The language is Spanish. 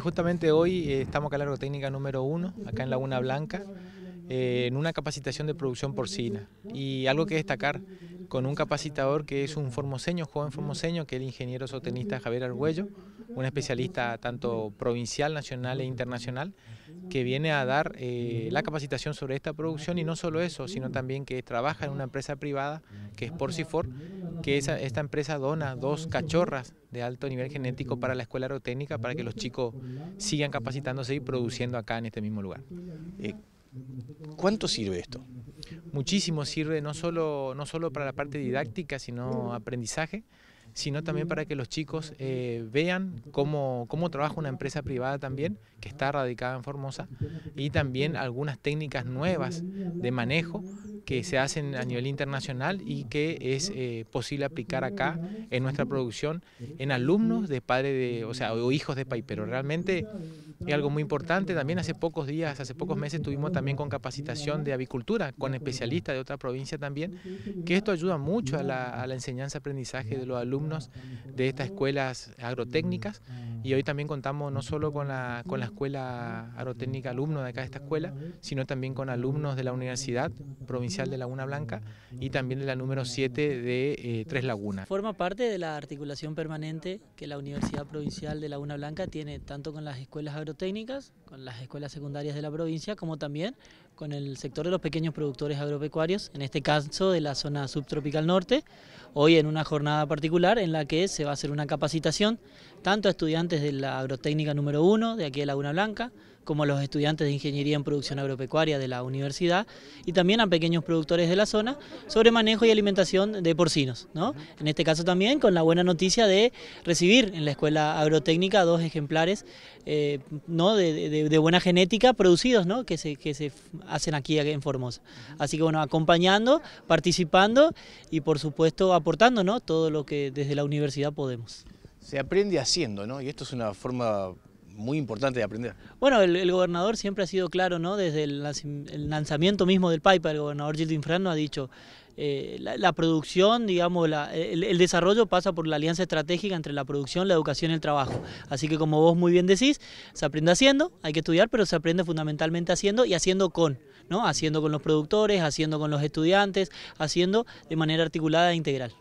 Justamente hoy eh, estamos acá en la agrotécnica número uno, acá en Laguna Blanca, eh, en una capacitación de producción porcina. Y algo que destacar, con un capacitador que es un formoseño, joven formoseño, que es el ingeniero sotenista Javier Argüello, un especialista tanto provincial, nacional e internacional, que viene a dar eh, la capacitación sobre esta producción y no solo eso, sino también que trabaja en una empresa privada que es Porcifor, que esta empresa dona dos cachorras de alto nivel genético para la escuela aerotécnica para que los chicos sigan capacitándose y produciendo acá en este mismo lugar. Eh, ¿Cuánto sirve esto? Muchísimo sirve, no solo, no solo para la parte didáctica, sino aprendizaje sino también para que los chicos eh, vean cómo, cómo trabaja una empresa privada también, que está radicada en Formosa, y también algunas técnicas nuevas de manejo que se hacen a nivel internacional y que es eh, posible aplicar acá en nuestra producción en alumnos de padres de, o sea, o hijos de país, pero realmente es algo muy importante. También hace pocos días, hace pocos meses tuvimos también con capacitación de avicultura con especialistas de otra provincia también, que esto ayuda mucho a la, a la enseñanza-aprendizaje de los alumnos de estas escuelas agrotécnicas y hoy también contamos no solo con la, con la escuela agrotécnica alumno de acá de esta escuela, sino también con alumnos de la Universidad Provincial de Laguna Blanca y también de la número 7 de eh, Tres Lagunas. Forma parte de la articulación permanente que la Universidad Provincial de Laguna Blanca tiene tanto con las escuelas agrotécnicas, con las escuelas secundarias de la provincia, como también con el sector de los pequeños productores agropecuarios, en este caso de la zona subtropical norte, hoy en una jornada particular en la que se va a hacer una capacitación tanto a estudiantes de la agrotécnica número uno de aquí de Laguna Blanca, como los estudiantes de Ingeniería en Producción Agropecuaria de la universidad y también a pequeños productores de la zona sobre manejo y alimentación de porcinos. ¿no? En este caso también con la buena noticia de recibir en la Escuela Agrotécnica dos ejemplares eh, ¿no? de, buena genética producidos que, se, que se hacen aquí en Formosa. Así que bueno, acompañando, participando y por supuesto aportando ¿no? todo lo que desde la universidad podemos. Se aprende haciendo, ¿no? Y esto es una forma muy importante de aprender. Bueno, el, gobernador siempre ha sido claro, ¿no? Desde el, lanzamiento mismo del PAIPA, el gobernador Gildo Infrano ha dicho, eh, la, producción, digamos, el, el, desarrollo pasa por la alianza estratégica entre la producción, la educación y el trabajo. Así que como vos muy bien decís, se aprende haciendo, hay que estudiar, pero se aprende fundamentalmente haciendo y haciendo con, ¿no? Haciendo con los productores, haciendo con los estudiantes, haciendo de manera articulada e integral.